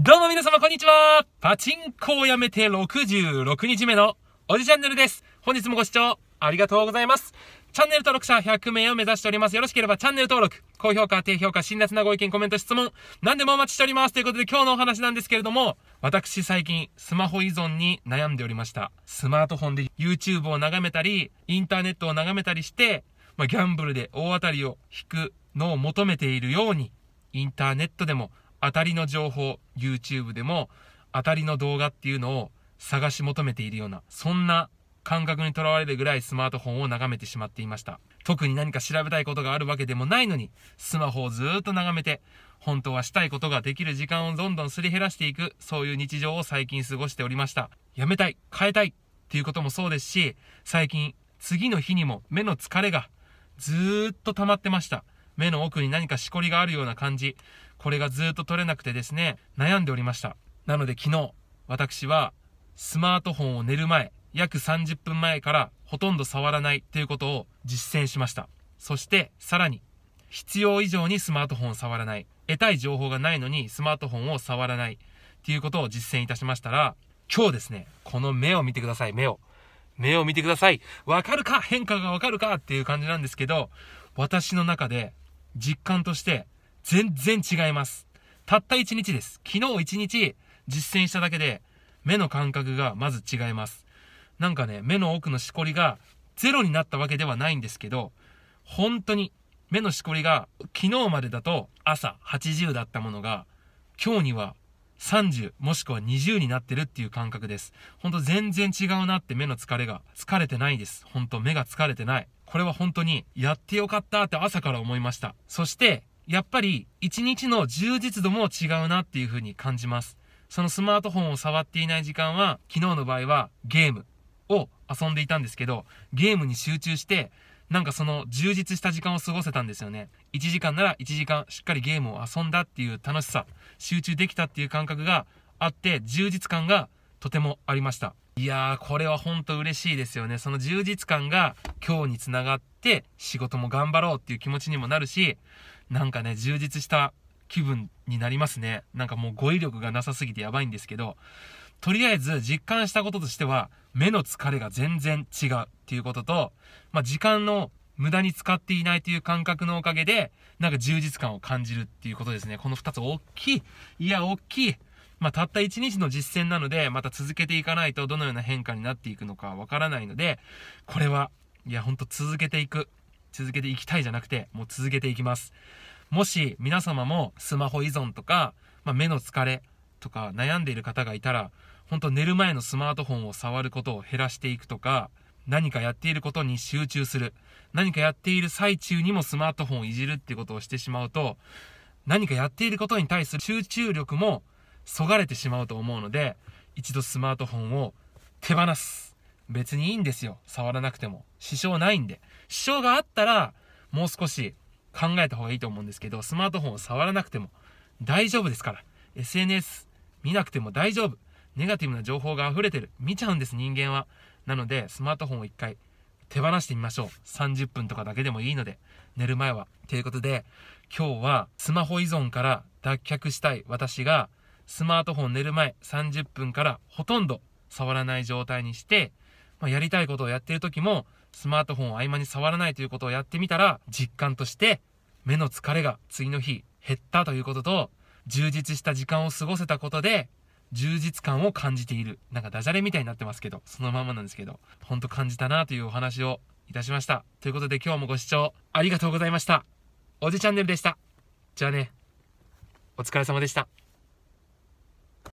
どうも皆様こんにちはパチンコをやめて66日目のおじチャンネルです。本日もご視聴ありがとうございます。チャンネル登録者100名を目指しております。よろしければチャンネル登録、高評価、低評価、辛辣なご意見、コメント、質問、何でもお待ちしております。ということで今日のお話なんですけれども、私最近スマホ依存に悩んでおりました。スマートフォンで YouTube を眺めたり、インターネットを眺めたりして、まあ、ギャンブルで大当たりを引くのを求めているように、インターネットでも当たりの情報、YouTube でも当たりの動画っていうのを探し求めているような、そんな感覚にとらわれるぐらいスマートフォンを眺めてしまっていました。特に何か調べたいことがあるわけでもないのに、スマホをずっと眺めて、本当はしたいことができる時間をどんどんすり減らしていく、そういう日常を最近過ごしておりました。やめたい、変えたいっていうこともそうですし、最近、次の日にも目の疲れがずっと溜まってました。目の奥に何かしこりがあるような感じ、これがずっと取れなくてですね、悩んでおりました。なので昨日、私はスマートフォンを寝る前、約30分前からほとんど触らないということを実践しました。そしてさらに、必要以上にスマートフォンを触らない。得たい情報がないのにスマートフォンを触らない。ということを実践いたしましたら、今日ですね、この目を見てください、目を。目を見てください。わかるか変化がわかるかっていう感じなんですけど、私の中で実感として全然違います。たった1日です。昨日1日実践しただけで目の感覚がまず違います。なんかね、目の奥のしこりがゼロになったわけではないんですけど、本当に目のしこりが昨日までだと朝80だったものが今日には30もしくは20になってるっていう感覚です。本当全然違うなって目の疲れが疲れてないです。本当目が疲れてない。これは本当にやってよかったって朝から思いました。そして、やっぱり一日の充実度も違うなっていう風に感じます。そのスマートフォンを触っていない時間は、昨日の場合はゲームを遊んでいたんですけど、ゲームに集中して、なんかその充実した時間を過ごせたんですよね。1時間なら1時間しっかりゲームを遊んだっていう楽しさ、集中できたっていう感覚があって、充実感がとてもありました。いやー、これはほんと嬉しいですよね。その充実感が今日につながって、仕事も頑張ろうっていう気持ちにもなるし、なんかね、充実した気分になりますね。なんかもう語彙力がなさすぎてやばいんですけど、とりあえず実感したこととしては、目の疲れが全然違うっていうことと、まあ、時間の無駄に使っていないという感覚のおかげで、なんか充実感を感じるっていうことですね。この2つ大きい。いや、大きい。まあ、たった1日の実践なので、また続けていかないとどのような変化になっていくのかわからないので、これは、いや、ほんと続けていく。続けていきたいじゃなくて、もう続けていきます。もし皆様もスマホ依存とか、まあ、目の疲れとか悩んでいる方がいたら、本当寝る前のスマートフォンを触ることを減らしていくとか、何かやっていることに集中する。何かやっている最中にもスマートフォンをいじるっていうことをしてしまうと、何かやっていることに対する集中力もそがれてしまうと思うので、一度スマートフォンを手放す。別にいいんですよ。触らなくても。支障ないんで。支障があったら、もう少し考えた方がいいと思うんですけど、スマートフォンを触らなくても大丈夫ですから。SNS 見なくても大丈夫。ネガティブな情報が溢れてる。見ちゃうんです、人間は。なので、スマートフォンを一回手放してみましょう。30分とかだけでもいいので、寝る前は。ということで、今日はスマホ依存から脱却したい私がスマートフォン寝る前30分からほとんど触らない状態にして、まあ、やりたいことをやってる時もスマートフォンを合間に触らないということをやってみたら実感として目の疲れが次の日減ったということと充実した時間を過ごせたことで充実感を感じているなんかダジャレみたいになってますけどそのままなんですけどほんと感じたなというお話をいたしましたということで今日もご視聴ありがとうございましたおじチャンネルでしたじゃあねお疲れ様でした